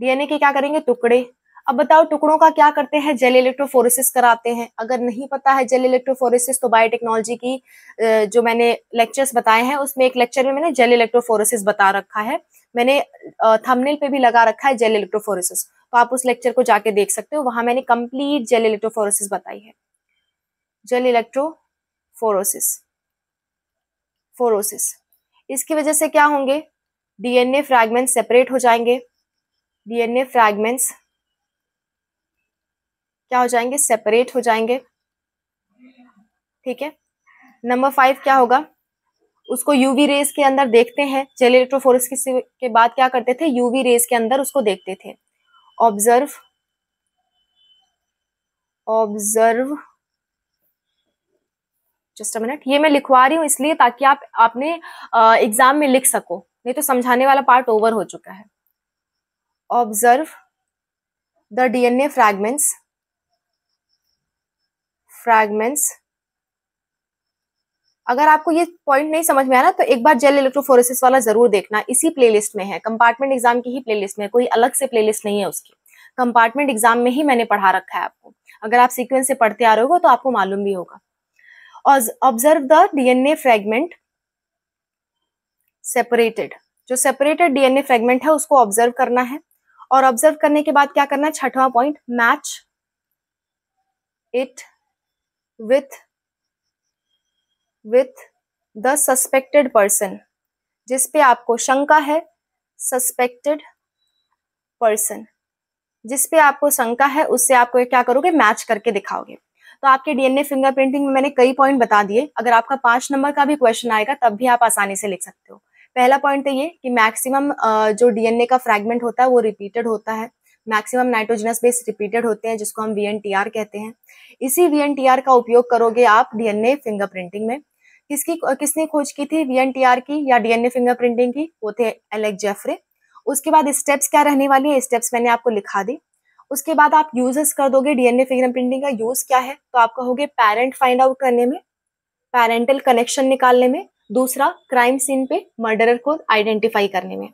डीएनए के क्या करेंगे टुकड़े अब बताओ टुकड़ों का क्या करते हैं जेल इलेक्ट्रोफोरेसिस कराते हैं अगर नहीं पता है जेल इलेक्ट्रोफोरेसिस तो बायोटेक्नोलॉजी की जो मैंने लेक्चर्स बताए हैं उसमें एक लेक्चर में मैंने जेल इलेक्ट्रोफोरेसिस बता रखा है मैंने थंबनेल पे भी लगा रखा है जेल इलेक्ट्रोफोरेसिस तो आप उस लेक्चर को जाके देख सकते हो वहां मैंने कंप्लीट जेल इलेक्ट्रोफोरेसिस बताई है जेल इलेक्ट्रोफोरोसिस फोरोसिस इसकी वजह से क्या होंगे डीएनए फ्रैगमेंट सेपरेट हो जाएंगे डीएनए फ्रैगमेंट्स क्या हो जाएंगे सेपरेट हो जाएंगे ठीक है नंबर फाइव क्या होगा उसको यूवी रेस के अंदर देखते हैं जेल इलेक्ट्रोफोरस के बाद क्या करते थे यूवी रेस के अंदर उसको देखते थे observe observe just a minute ये मैं लिखवा रही हूँ इसलिए ताकि आप आपने एग्जाम में लिख सको नहीं तो समझाने वाला पार्ट ओवर हो चुका है observe the DNA fragments fragments अगर आपको ये पॉइंट नहीं समझ में आया ना तो एक बार जेल इलेक्ट्रोफोरेसिस वाला जरूर देखना इसी प्लेलिस्ट में है कंपार्टमेंट एग्जाम की ही प्लेलिस्ट में कोई अलग से प्लेलिस्ट नहीं है उसकी कंपार्टमेंट एग्जाम में ही मैंने पढ़ा रखा है आपको अगर आप सीक्वेंस से पढ़ते आ रहे हो तो आपको मालूम भी होगा observe the DNA fragment separated जो सेपरेटेड डीएनए फ्रेगमेंट है उसको ऑब्जर्व करना है और ऑब्जर्व करने के बाद क्या करना है छठवा point match it with with the suspected person जिस पे आपको शंका है सस्पेक्टेड पर्सन जिस पे आपको शंका है उससे आपको क्या करोगे मैच करके दिखाओगे तो आपके डीएनए फिंगरप्रिंटिंग में मैंने कई पॉइंट बता दिए अगर आपका पांच नंबर का भी क्वेश्चन आएगा तब भी आप आसानी से लिख सकते हो पहला पॉइंट तो ये कि मैक्सिमम जो डीएनए का फ्रैगमेंट होता है वो रिपीटेड होता है मैक्सिमम नाइट्रोजनस बेस रिपीटेड होते हैं जिसको हम वी कहते हैं इसी वी का उपयोग करोगे आप डीएनए फिंगरप्रिंटिंग में किसकी किसने खोज की थी वी की या डीएनए फिंगरप्रिंटिंग की वो थे एलेक्स जेफरे उसके बाद स्टेप्स क्या रहने वाली है स्टेप्स मैंने आपको लिखा दी उसके बाद आप यूजेस कर दोगे डीएनए प्रिंटिंग का यूज क्या है तो आप कहोगे पेरेंट फाइंड आउट करने में पेरेंटल कनेक्शन निकालने में दूसरा क्राइम सीन पे मर्डरर को आइडेंटिफाई करने में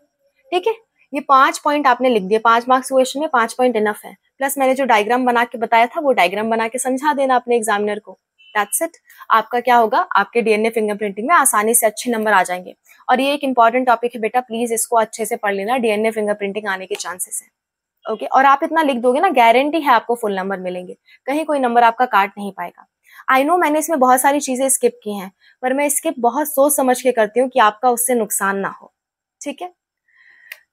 ठीक है ये पांच पॉइंट आपने लिख दिए पांच मार्क्स क्वेश्चन में पांच पॉइंट इनफ है प्लस मैंने जो डायग्राम बना के बताया था वो डायग्राम बना के समझा देना अपने एग्जामिनर को दैट्स इट आपका क्या होगा आपके डीएनए फिंगरप्रिंटिंग में आसानी से अच्छे नंबर आ जाएंगे और ये एक इंपॉर्टेंट टॉपिक है बेटा प्लीज इसको अच्छे से पढ़ लेना डीएनए फिंगरप्रिंटिंग आने के चांसेस है ओके और आप इतना लिख दोगे ना गारंटी है आपको फुल नंबर मिलेंगे कहीं कोई नंबर आपका काट नहीं पाएगा आई नो मैंने इसमें बहुत सारी चीज़ें स्किप की हैं पर मैं स्किप बहुत सोच समझ के करती हूँ कि आपका उससे नुकसान ना हो ठीक है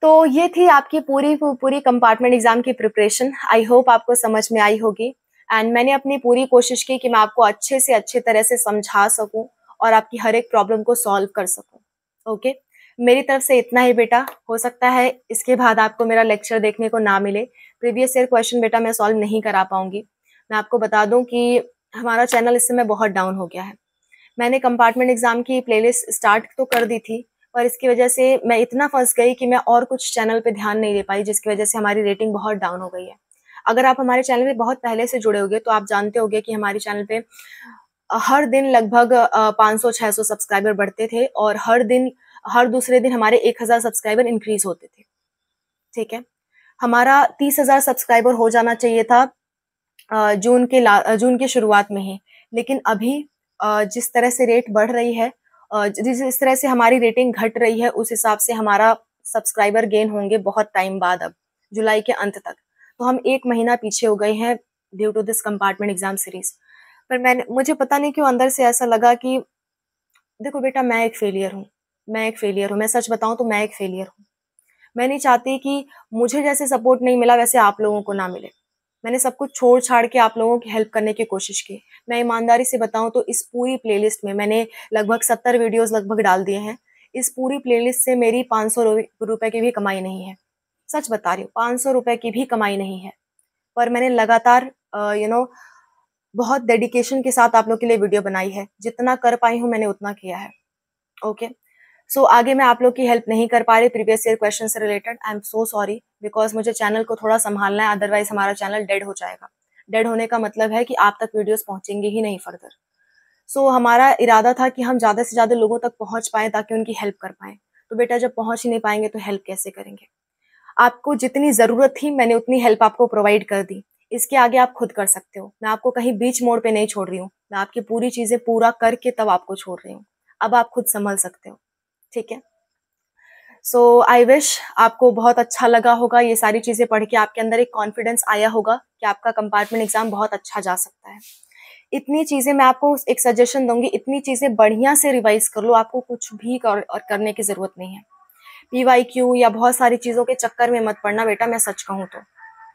तो ये थी आपकी पूरी पूरी कंपार्टमेंट एग्जाम की प्रिपरेशन आई होप आपको समझ में आई होगी एंड मैंने अपनी पूरी कोशिश की कि मैं आपको अच्छे से अच्छे तरह से समझा सकूं और आपकी हर एक प्रॉब्लम को सॉल्व कर सकूं ओके okay? मेरी तरफ से इतना ही बेटा हो सकता है इसके बाद आपको मेरा लेक्चर देखने को ना मिले प्रीवियस ईयर क्वेश्चन बेटा मैं सॉल्व नहीं करा पाऊंगी मैं आपको बता दूं कि हमारा चैनल इस समय बहुत डाउन हो गया है मैंने कंपार्टमेंट एग्जाम की प्लेलिस्ट स्टार्ट तो कर दी थी पर इसकी वजह से मैं इतना फंस गई कि मैं और कुछ चैनल पर ध्यान नहीं दे पाई जिसकी वजह से हमारी रेटिंग बहुत डाउन हो गई है अगर आप हमारे चैनल पर बहुत पहले से जुड़े होंगे तो आप जानते होंगे कि हमारे चैनल पे हर दिन लगभग 500-600 सब्सक्राइबर बढ़ते थे और हर दिन हर दूसरे दिन हमारे एक हजार सब्सक्राइबर इंक्रीज होते थे ठीक है हमारा तीस हजार सब्सक्राइबर हो जाना चाहिए था जून के ला जून के शुरुआत में ही लेकिन अभी जिस तरह से रेट बढ़ रही है जिस तरह से हमारी रेटिंग घट रही है उस हिसाब से हमारा सब्सक्राइबर गेन होंगे बहुत टाइम बाद अब जुलाई के अंत तक तो हम एक महीना पीछे हो गए हैं due to this compartment exam series पर मैंने मुझे पता नहीं क्यों अंदर से ऐसा लगा कि देखो बेटा मैं एक फेलियर हूँ मैं एक फेलियर हूँ मैं सच बताऊँ तो मैं एक फेलियर हूँ मैं नहीं चाहती कि मुझे जैसे सपोर्ट नहीं मिला वैसे आप लोगों को ना मिले मैंने सब कुछ छोड़ छाड़ के आप लोगों की हेल्प करने की कोशिश की मैं ईमानदारी से बताऊं तो इस पूरी प्लेलिस्ट में मैंने लगभग सत्तर वीडियोस लगभग डाल दिए हैं इस पूरी प्लेलिस्ट से मेरी पाँच सौ की भी कमाई नहीं है सच बता रही हूँ पाँच सौ की भी कमाई नहीं है पर मैंने लगातार यू नो बहुत डेडिकेशन के साथ आप लोग के लिए वीडियो बनाई है जितना कर पाई हूँ मैंने उतना किया है ओके okay? सो so, आगे मैं आप लोग की हेल्प नहीं कर पा रही प्रीवियस ईयर क्वेश्चन से related I am so sorry because मुझे चैनल को थोड़ा संभालना है अदरवाइज हमारा चैनल डेड हो जाएगा डेड होने का मतलब है कि आप तक वीडियोस पहुंचेंगे ही नहीं फर्दर सो so, हमारा इरादा था कि हम ज़्यादा से ज़्यादा लोगों तक पहुंच पाएँ ताकि उनकी हेल्प कर पाएँ तो बेटा जब पहुंच ही नहीं पाएंगे तो हेल्प कैसे करेंगे आपको जितनी ज़रूरत थी मैंने उतनी हेल्प आपको प्रोवाइड कर दी इसके आगे आप खुद कर सकते हो मैं आपको कहीं बीच मोड़ पर नहीं छोड़ रही हूँ मैं आपकी पूरी चीज़ें पूरा करके तब आपको छोड़ रही हूँ अब आप खुद संभल सकते हो ठीक है सो आई विश आपको बहुत अच्छा लगा होगा ये सारी चीज़ें पढ़ के आपके अंदर एक कॉन्फिडेंस आया होगा कि आपका कंपार्टमेंट एग्जाम बहुत अच्छा जा सकता है इतनी चीज़ें मैं आपको एक सजेशन दूंगी इतनी चीज़ें बढ़िया से रिवाइज कर लो आपको कुछ भी कर, और करने की ज़रूरत नहीं है पी वाई क्यू या बहुत सारी चीज़ों के चक्कर में मत पड़ना बेटा मैं सच कहूँ तो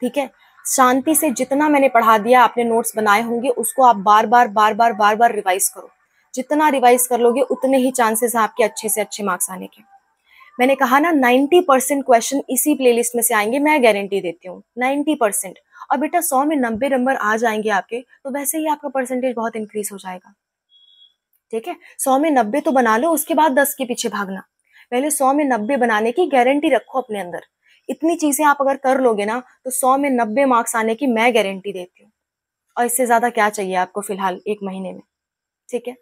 ठीक है शांति से जितना मैंने पढ़ा दिया आपने नोट्स बनाए होंगे उसको आप बार बार बार बार बार बार रिवाइज करो जितना रिवाइज कर लोगे उतने ही चांसेस हैं आपके अच्छे से अच्छे मार्क्स आने के मैंने कहा ना 90 परसेंट क्वेश्चन इसी प्लेलिस्ट में से आएंगे मैं गारंटी देती हूँ 90 परसेंट और बेटा सौ में नब्बे नंबर आ जाएंगे आपके तो वैसे ही आपका परसेंटेज बहुत इंक्रीज हो जाएगा ठीक है सौ में नब्बे तो बना लो उसके बाद दस के पीछे भागना पहले सौ में नब्बे बनाने की गारंटी रखो अपने अंदर इतनी चीजें आप अगर कर लोगे ना तो सौ में नब्बे मार्क्स आने की मैं गारंटी देती हूँ और इससे ज्यादा क्या चाहिए आपको फिलहाल एक महीने में ठीक है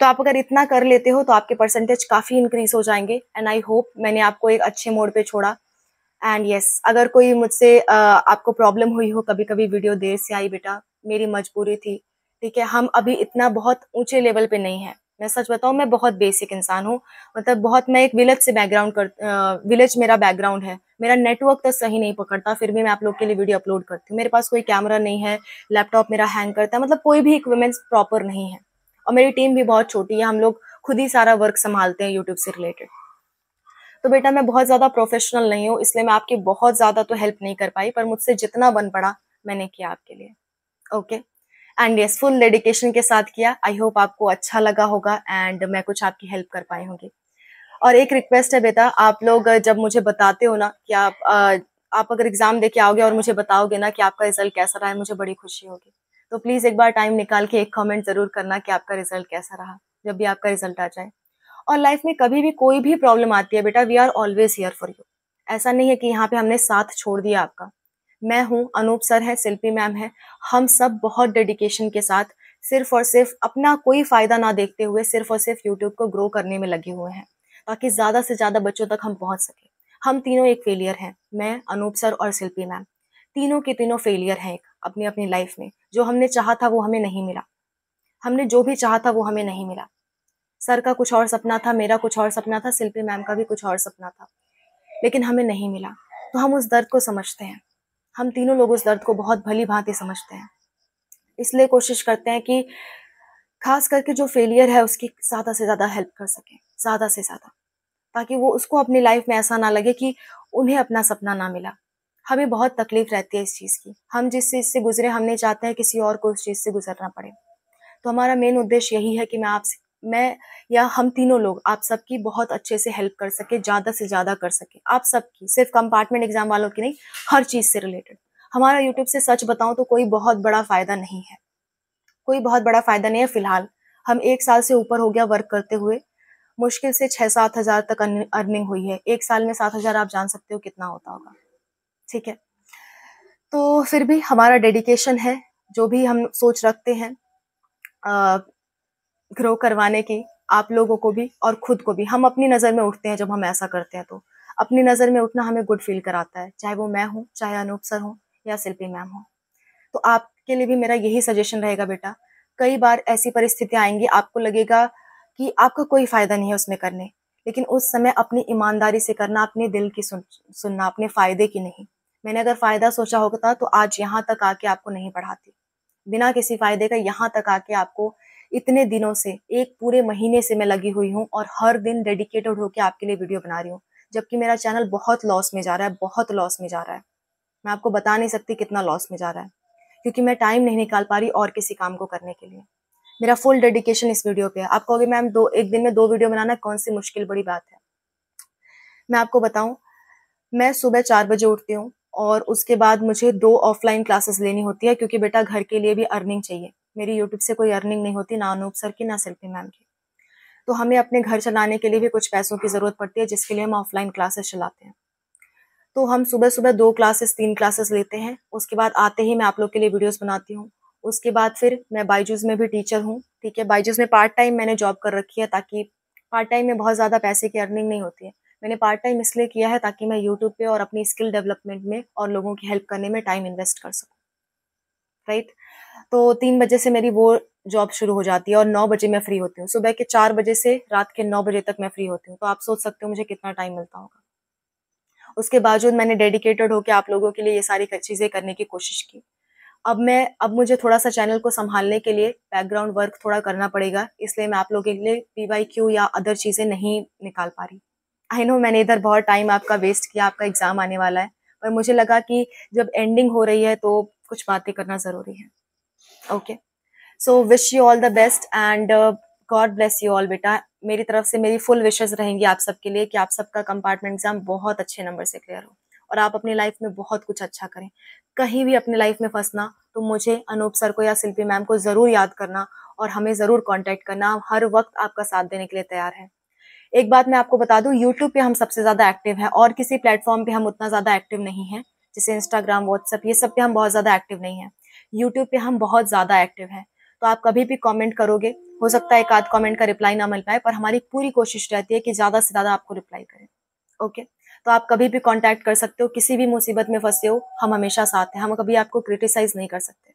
तो आप अगर इतना कर लेते हो तो आपके परसेंटेज काफ़ी इंक्रीज हो जाएंगे एंड आई होप मैंने आपको एक अच्छे मोड पे छोड़ा एंड यस yes, अगर कोई मुझसे आपको प्रॉब्लम हुई हो कभी कभी वीडियो देर से आई बेटा मेरी मजबूरी थी ठीक है हम अभी इतना बहुत ऊंचे लेवल पे नहीं है मैं सच बताऊँ मैं बहुत बेसिक इंसान हूँ मतलब बहुत मैं एक विलेज से बैकग्राउंड कर विलेज मेरा बैकग्राउंड है मेरा नेटवर्क तो सही नहीं पकड़ता फिर भी मैं आप लोग के लिए वीडियो अपलोड करती हूँ मेरे पास कोई कैमरा नहीं है लैपटॉप मेरा हैंग करता है मतलब कोई भी इक्विपमेंट्स प्रॉपर नहीं है और मेरी टीम भी बहुत छोटी है हम लोग खुद ही सारा वर्क संभालते हैं यूट्यूब से रिलेटेड तो बेटा मैं बहुत ज़्यादा प्रोफेशनल नहीं हूँ इसलिए मैं आपकी बहुत ज़्यादा तो हेल्प नहीं कर पाई पर मुझसे जितना बन पड़ा मैंने किया आपके लिए okay and yes full dedication के साथ किया आई होप आपको अच्छा लगा होगा एंड मैं कुछ आपकी हेल्प कर पाई होंगी और एक रिक्वेस्ट है बेटा आप लोग जब मुझे बताते हो ना कि आप आप अगर एग्ज़ाम दे के आओगे और मुझे बताओगे ना कि आपका रिजल्ट कैसा रहा है मुझे बड़ी खुशी होगी तो प्लीज़ एक बार टाइम निकाल के एक कमेंट ज़रूर करना कि आपका रिजल्ट कैसा रहा जब भी आपका रिजल्ट आ जाए और लाइफ में कभी भी कोई भी प्रॉब्लम आती है बेटा we are always here for you ऐसा नहीं है कि यहाँ पे हमने साथ छोड़ दिया आपका मैं हूँ अनूप सर है शिल्पी मैम है हम सब बहुत डेडिकेशन के साथ सिर्फ और सिर्फ अपना कोई फ़ायदा ना देखते हुए सिर्फ और सिर्फ यूट्यूब को ग्रो करने में लगे हुए हैं ताकि ज़्यादा से ज़्यादा बच्चों तक हम पहुँच सकें हम तीनों एक फेलियर हैं मैं अनूप सर और शिल्पी मैम तीनों के तीनों फेलियर हैं एक अपनी अपनी लाइफ में जो हमने चाहा था वो हमें नहीं मिला हमने जो भी चाहा था वो हमें नहीं मिला सर का कुछ और सपना था मेरा कुछ और सपना था शिल्पी मैम का भी कुछ और सपना था लेकिन हमें नहीं मिला तो हम उस दर्द को समझते हैं हम तीनों लोग उस दर्द को बहुत भली भांति समझते हैं इसलिए कोशिश करते हैं कि खास करके जो फेलियर है उसकी ज़्यादा से ज़्यादा हेल्प कर सकें ज़्यादा से ज़्यादा ताकि वो उसको अपनी लाइफ में ऐसा ना लगे कि उन्हें अपना सपना ना मिला हमें बहुत तकलीफ रहती है इस चीज़ की हम जिस चीज़ से गुजरे हमने चाहते हैं किसी और को उस चीज़ से गुजरना पड़े तो हमारा मेन उद्देश्य यही है कि मैं आपसे मैं या हम तीनों लोग आप सबकी बहुत अच्छे से हेल्प कर सके ज़्यादा से ज़्यादा कर सके आप सबकी सिर्फ कंपार्टमेंट एग्जाम वालों की नहीं हर चीज़ से रिलेटेड हमारा यूट्यूब से सच बताऊँ तो कोई बहुत बड़ा फ़ायदा नहीं है कोई बहुत बड़ा फ़ायदा नहीं है फिलहाल हम एक साल से ऊपर हो गया वर्क करते हुए मुश्किल से छः सात हज़ार तक अर्निंग हुई है एक साल में सात हज़ार आप जान सकते हो कितना होता होगा ठीक है तो फिर भी हमारा डेडिकेशन है जो भी हम सोच रखते हैं ग्रो करवाने की आप लोगों को भी और खुद को भी हम अपनी नज़र में उठते हैं जब हम ऐसा करते हैं तो अपनी नज़र में उठना हमें गुड फील कराता है चाहे वो मैं हूँ चाहे अनूप सर हूँ या शिल्पी मैम हूँ तो आपके लिए भी मेरा यही सजेशन रहेगा बेटा कई बार ऐसी परिस्थितियाँ आएंगी आपको लगेगा कि आपका कोई फ़ायदा नहीं है उसमें करने लेकिन उस समय अपनी ईमानदारी से करना अपने दिल की सुन, सुनना अपने फ़ायदे की नहीं मैंने अगर फायदा सोचा होता तो आज यहाँ तक आके आपको नहीं पढ़ाती बिना किसी फायदे का यहाँ तक आके आपको इतने दिनों से एक पूरे महीने से मैं लगी हुई हूँ और हर दिन डेडिकेटेड होकर आपके लिए वीडियो बना रही हूँ जबकि मेरा चैनल बहुत लॉस में जा रहा है बहुत लॉस में जा रहा है मैं आपको बता नहीं सकती कितना लॉस में जा रहा है क्योंकि मैं टाइम नहीं निकाल पा रही और किसी काम को करने के लिए मेरा फुल डेडिकेशन इस वीडियो पे है आप कहोगे मैम दो एक दिन में दो वीडियो बनाना कौन सी मुश्किल बड़ी बात है मैं आपको बताऊं मैं सुबह चार बजे उठती हूँ और उसके बाद मुझे दो ऑफलाइन क्लासेस लेनी होती है क्योंकि बेटा घर के लिए भी अर्निंग चाहिए मेरी यूट्यूब से कोई अर्निंग नहीं होती ना अनूप सर की ना सेल्फी मैम की तो हमें अपने घर चलाने के लिए भी कुछ पैसों की ज़रूरत पड़ती है जिसके लिए हम ऑफलाइन क्लासेस चलाते हैं तो हम सुबह सुबह दो क्लासेस तीन क्लासेस लेते हैं उसके बाद आते ही मैं आप लोग के लिए वीडियोस बनाती हूँ उसके बाद फिर मैं बाईजूज़ में भी टीचर हूँ ठीक है बाईजूज़ में पार्ट टाइम मैंने जॉब कर रखी है ताकि पार्ट टाइम में बहुत ज़्यादा पैसे की अर्निंग नहीं होती है मैंने पार्ट टाइम इसलिए किया है ताकि मैं यूट्यूब पे और अपनी स्किल डेवलपमेंट में और लोगों की हेल्प करने में टाइम इन्वेस्ट कर सकूँ राइट right? तो तीन बजे से मेरी वो जॉब शुरू हो जाती है और नौ बजे मैं फ्री होती हूँ सुबह के चार बजे से रात के नौ बजे तक मैं फ्री होती हूँ तो आप सोच सकते हो मुझे कितना टाइम मिलता होगा उसके बावजूद मैंने डेडिकेटेड होकर आप लोगों के लिए ये सारी चीज़ें करने की कोशिश की अब मैं अब मुझे थोड़ा सा चैनल को संभालने के लिए बैकग्राउंड वर्क थोड़ा करना पड़ेगा इसलिए मैं आप लोगों के लिए पी या अदर चीज़ें नहीं निकाल पा रही आई नो मैंने इधर बहुत टाइम आपका वेस्ट किया आपका एग्जाम आने वाला है पर मुझे लगा कि जब एंडिंग हो रही है तो कुछ बातें करना जरूरी है okay so wish you all the best and God bless you all बेटा मेरी तरफ से मेरी फुल विशेज रहेंगी आप सबके लिए कि आप सबका कंपार्टमेंट एग्जाम बहुत अच्छे नंबर से क्लियर हो और आप अपनी लाइफ में बहुत कुछ अच्छा करें कहीं भी अपनी लाइफ में फंसना तो मुझे अनूप सर को या शिल्पी मैम को ज़रूर याद करना और हमें ज़रूर कॉन्टेक्ट करना हर वक्त आपका साथ देने के लिए तैयार है एक बात मैं आपको बता दूं यूट्यूब पे हम सबसे ज्यादा एक्टिव हैं और किसी प्लेटफॉर्म पे हम उतना ज्यादा एक्टिव नहीं है जैसे इंस्टाग्राम व्हाट्सअप ये सब पे हम बहुत ज्यादा एक्टिव नहीं है यूट्यूब पे हम बहुत ज्यादा एक्टिव हैं तो आप कभी भी कमेंट करोगे हो सकता है एक आध कॉमेंट का रिप्लाई ना मिल पाए पर हमारी पूरी कोशिश रहती है कि ज्यादा से ज्यादा आपको रिप्लाई करें ओके तो आप कभी भी कॉन्टैक्ट कर सकते हो किसी भी मुसीबत में फंसे हो हम हमेशा साथ हैं हम कभी आपको क्रिटिसाइज नहीं कर सकते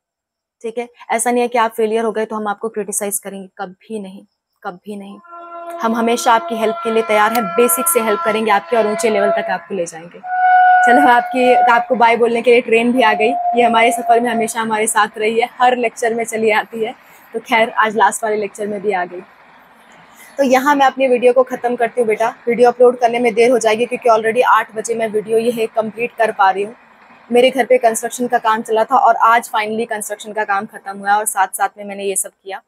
ठीक है ऐसा नहीं है कि आप फेलियर हो गए तो हम आपको क्रिटिसाइज करेंगे कभी नहीं कभी नहीं हम हमेशा आपकी हेल्प के लिए तैयार हैं बेसिक से हेल्प करेंगे आपके और ऊंचे लेवल तक आपको ले जाएंगे चलो आपकी आपको बाय बोलने के लिए ट्रेन भी आ गई ये हमारे सफ़र में हमेशा हमारे साथ रही है हर लेक्चर में चली आती है तो खैर आज लास्ट वाले लेक्चर में भी आ गई तो यहाँ मैं अपनी वीडियो को ख़त्म करती हूँ बेटा वीडियो अपलोड करने में देर हो जाएगी क्योंकि ऑलरेडी आठ बजे मैं वीडियो ये कंप्लीट कर पा रही हूँ मेरे घर पे कंस्ट्रक्शन का काम चला था और आज फाइनली कंस्ट्रक्शन का काम खत्म हुआ और साथ साथ में मैंने ये सब किया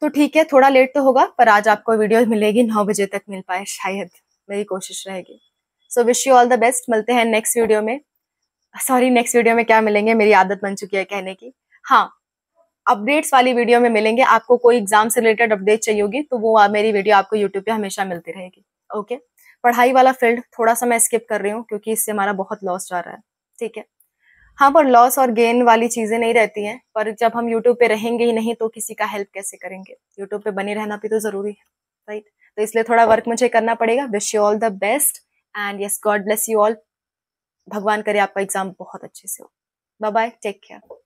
तो ठीक है थोड़ा लेट तो होगा पर आज आपको वीडियो मिलेगी नौ बजे तक मिल पाए शायद मेरी कोशिश रहेगी so wish you all the best मिलते हैं नेक्स्ट वीडियो में सॉरी नेक्स्ट वीडियो में क्या मिलेंगे मेरी आदत बन चुकी है कहने की हाँ अपडेट्स वाली वीडियो में मिलेंगे आपको कोई एग्जाम से रिलेटेड अपडेट चाहिए होगी तो वो मेरी वीडियो आपको यूट्यूब पे हमेशा मिलती रहेगी ओके पढ़ाई वाला फील्ड थोड़ा सा मैं स्किप कर रही हूँ क्योंकि इससे हमारा बहुत लॉस जा रहा है ठीक है हाँ पर लॉस और गेन वाली चीजें नहीं रहती हैं पर जब हम यूट्यूब पे रहेंगे ही नहीं तो किसी का हेल्प कैसे करेंगे यूट्यूब पे बने रहना भी तो जरूरी है राइट तो इसलिए थोड़ा वर्क मुझे करना पड़ेगा wish you all the best and yes God bless you all भगवान करे आपका एग्जाम बहुत अच्छे से हो बाय बाय टेक केयर